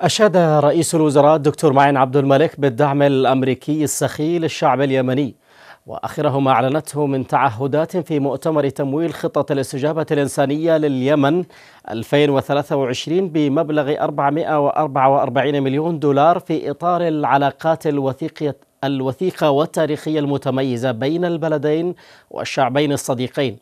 أشاد رئيس الوزراء الدكتور معين عبد الملك بالدعم الأمريكي السخي للشعب اليمني وآخره ما أعلنته من تعهدات في مؤتمر تمويل خطة الاستجابة الإنسانية لليمن 2023 بمبلغ 444 مليون دولار في إطار العلاقات الوثيقة الوثيقة والتاريخية المتميزة بين البلدين والشعبين الصديقين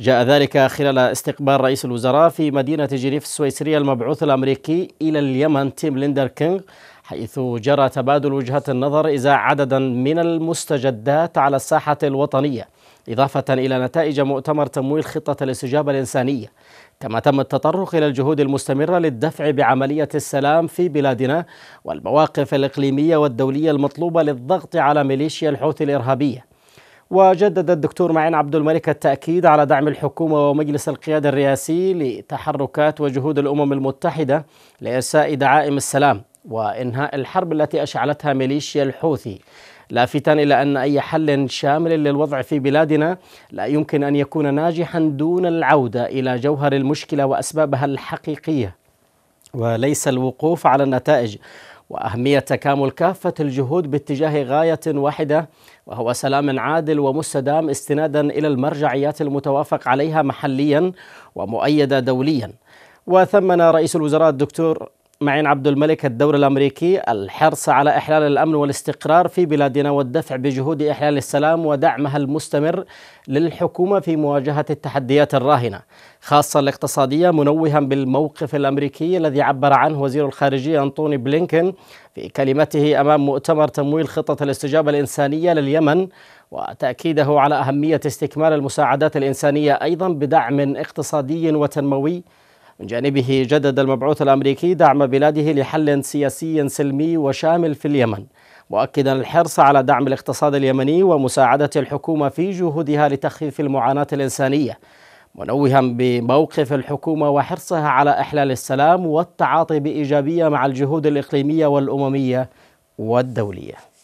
جاء ذلك خلال استقبال رئيس الوزراء في مدينة جنيف السويسرية المبعوث الأمريكي إلى اليمن تيم ليندر كينغ حيث جرى تبادل وجهات النظر إزاء عددا من المستجدات على الساحة الوطنية إضافة إلى نتائج مؤتمر تمويل خطة الاستجابة الإنسانية كما تم التطرق إلى الجهود المستمرة للدفع بعملية السلام في بلادنا والمواقف الإقليمية والدولية المطلوبة للضغط على ميليشيا الحوثي الإرهابية وجدد الدكتور معين عبد الملك التأكيد على دعم الحكومة ومجلس القيادة الرئاسي لتحركات وجهود الأمم المتحدة لإرساء دعائم السلام وإنهاء الحرب التي أشعلتها ميليشيا الحوثي لافتا الى ان اي حل شامل للوضع في بلادنا لا يمكن ان يكون ناجحا دون العوده الى جوهر المشكله واسبابها الحقيقيه وليس الوقوف على النتائج واهميه تكامل كافه الجهود باتجاه غايه واحده وهو سلام عادل ومستدام استنادا الى المرجعيات المتوافق عليها محليا ومؤيده دوليا وثمن رئيس الوزراء الدكتور معين عبد الملك الدور الامريكي الحرص على احلال الامن والاستقرار في بلادنا والدفع بجهود احلال السلام ودعمها المستمر للحكومه في مواجهه التحديات الراهنه خاصه الاقتصاديه منوها بالموقف الامريكي الذي عبر عنه وزير الخارجيه انطوني بلينكن في كلمته امام مؤتمر تمويل خطه الاستجابه الانسانيه لليمن وتاكيده على اهميه استكمال المساعدات الانسانيه ايضا بدعم اقتصادي وتنموي من جانبه جدد المبعوث الأمريكي دعم بلاده لحل سياسي سلمي وشامل في اليمن مؤكدا الحرص على دعم الاقتصاد اليمني ومساعدة الحكومة في جهودها لتخفيف المعاناة الإنسانية منوها بموقف الحكومة وحرصها على إحلال السلام والتعاطي بإيجابية مع الجهود الإقليمية والأممية والدولية